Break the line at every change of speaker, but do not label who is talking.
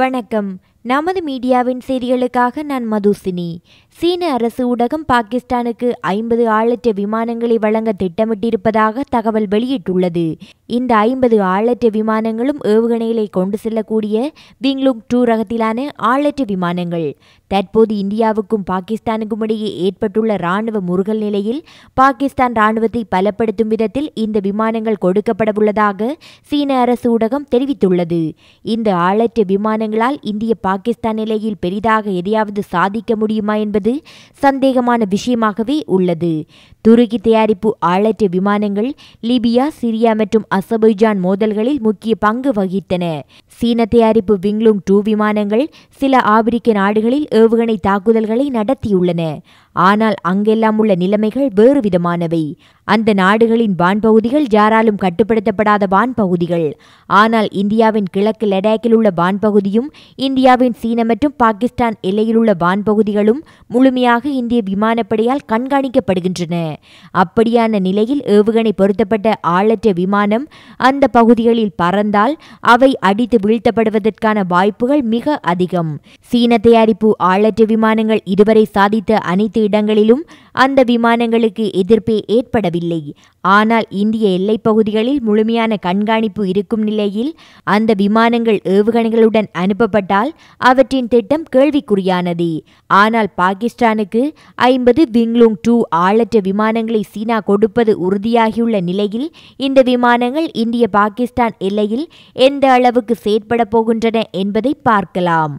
வணக்கம் நமது மீடியாவின் செய்திகளுக்காக நான் மதுசினி சீன அரசு ஊடகம் பாகிஸ்தானுக்கு ஐம்பது ஆளற்ற விமானங்களை வழங்க திட்டமிட்டிருப்பதாக தகவல் வெளியிட்டுள்ளது இந்த ஐம்பது ஆளற்ற விமானங்களும் ஏவுகணைகளை கொண்டு செல்லக்கூடிய விங்லுக் டூ ரகத்திலான ஆளற்ற விமானங்கள் தற்போது இந்தியாவுக்கும் பாகிஸ்தானுக்கும் இடையே ஏற்பட்டுள்ள ராணுவ முருகல் நிலையில் பாகிஸ்தான் ராணுவத்தை பலப்படுத்தும் விதத்தில் இந்த விமானங்கள் கொடுக்கப்படவுள்ளதாக சீன அரசு ஊடகம் தெரிவித்துள்ளது இந்த ஆளற்ற விமானங்களால் இந்திய பாகிஸ்தான் நிலையில் பெரிதாக எதையாவது சாதிக்க முடியுமா என்பது சந்தேகமான விஷயமாகவே உள்ளது துருக்கி தயாரிப்பு ஆளற்ற விமானங்கள் லிபியா சிரியா மற்றும் அசபைஜான் மோதல்களில் முக்கிய பங்கு வகித்தன சீன தயாரிப்பு விங்லுங் டூ விமானங்கள் சில ஆப்பிரிக்க நாடுகளில் ஏவுகணை தாக்குதல்களை நடத்தியுள்ளன ஆனால் அங்கெல்லாம் உள்ள நிலைமைகள் வேறு விதமானவை அந்த நாடுகளின் வான்பகுதிகள் யாராலும் கட்டுப்படுத்தப்படாத வான்பகுதிகள் ஆனால் இந்தியாவின் கிழக்கு லடாக்கில் உள்ள வான்பகுதியும் இந்தியாவின் சீன மற்றும் பாகிஸ்தான் எல்லையில் உள்ள வான்பகுதிகளும் முழுமையாக இந்திய விமானப்படையால் கண்காணிக்கப்படுகின்றன அப்படியான நிலையில் ஏவுகணை பொருத்தப்பட்ட ஆளற்ற விமானம் அந்த பகுதிகளில் பறந்தால் அவை அடித்து வீழ்த்தப்படுவதற்கான வாய்ப்புகள் மிக அதிகம் சீன தயாரிப்பு ஆளற்ற விமானங்கள் இதுவரை சாதித்த அனைத்து இடங்களிலும் அந்த விமானங்களுக்கு எதிர்ப்பே ஏற்படவில்லை முடியவில்லை ஆனால் இந்திய எல்லைப் பகுதிகளில் முழுமையான கண்காணிப்பு இருக்கும் நிலையில் அந்த விமானங்கள் ஏவுகணைகளுடன் அனுப்பப்பட்டால் அவற்றின் திட்டம் கேள்விக்குறியானது ஆனால் பாகிஸ்தானுக்கு ஐம்பது விங்லூங் டூ ஆளற்ற விமானங்களை சீனா கொடுப்பது உறுதியாகியுள்ள நிலையில் இந்த விமானங்கள் இந்திய பாகிஸ்தான் எல்லையில் எந்த அளவுக்கு செயற்பட போகின்றன என்பதை பார்க்கலாம்